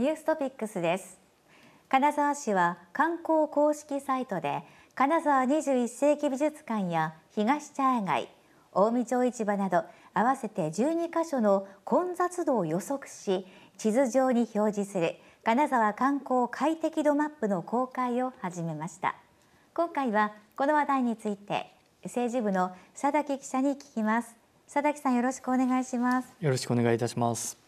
ニューストピックスです金沢市は観光公式サイトで金沢21世紀美術館や東茶屋街近江町市場など合わせて12箇所の混雑度を予測し地図上に表示する金沢観光快適度マップの公開を始めました今回はこの話題について政治部の佐々木記者に聞きます佐々木さんよろしくお願いしますよろしくお願いいたします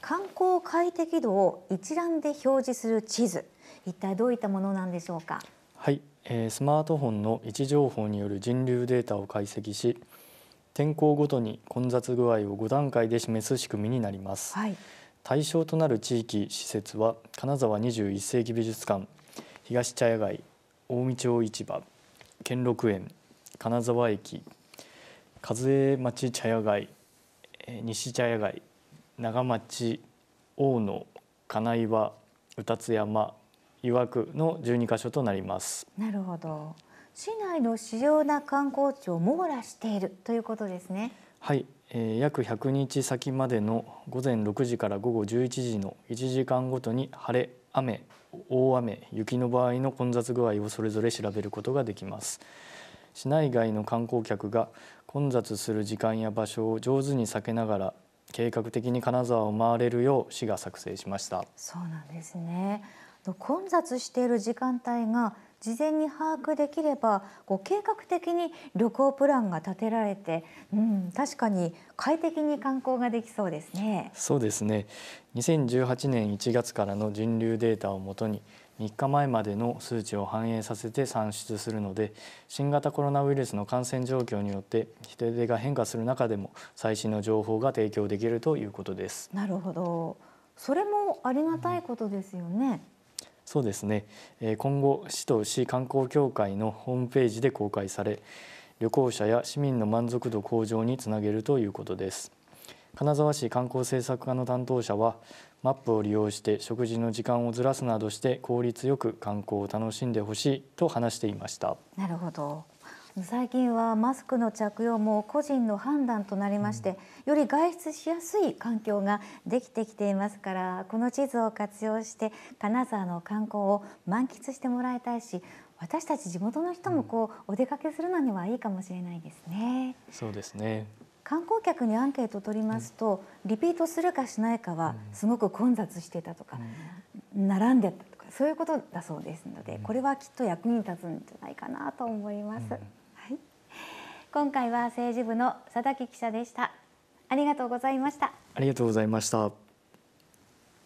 観光快適度を一覧で表示する地図一体どういったものなんでしょうかはい、えー、スマートフォンの位置情報による人流データを解析し天候ごとに混雑具合を5段階で示す仕組みになります、はい、対象となる地域施設は金沢21世紀美術館東茶屋街近江町市場兼六園金沢駅和江町茶屋街西茶屋街長町大野金岩歌津山岩区の12箇所となりますなるほど市内の主要な観光地を網羅しているということですねはい、えー、約100日先までの午前6時から午後11時の1時間ごとに晴れ雨大雨雪の場合の混雑具合をそれぞれ調べることができます市内外の観光客が混雑する時間や場所を上手に避けながら計画的に金沢を回れるよう市が作成しましたそうなんですね混雑している時間帯が事前に把握できればこう計画的に旅行プランが立てられて、うん、確かに快適に観光ができそうですね。そうですね2018年1月からの人流データをもとに3日前までの数値を反映させて算出するので新型コロナウイルスの感染状況によって人手が変化する中でも最新の情報が提供できるということです。なるほどそれもありがたいことですよね。うんそうですね、え今後市と市観光協会のホームページで公開され旅行者や市民の満足度向上につなげるということです金沢市観光政策課の担当者はマップを利用して食事の時間をずらすなどして効率よく観光を楽しんでほしいと話していましたなるほど最近はマスクの着用も個人の判断となりまして、より外出しやすい環境ができてきていますからこの地図を活用して金沢の観光を満喫してもらいたいし私たち地元の人もこう、お出かけするのにはいいかもしれないですね。そうですね観光客にアンケートを取りますと、リピートするかしないかはすごく混雑していたとか、並んでたとかそういうことだそうですので、これはきっと役に立つんじゃないかなと思います。今回は政治部の佐竹記者でしたありがとうございましたありがとうございました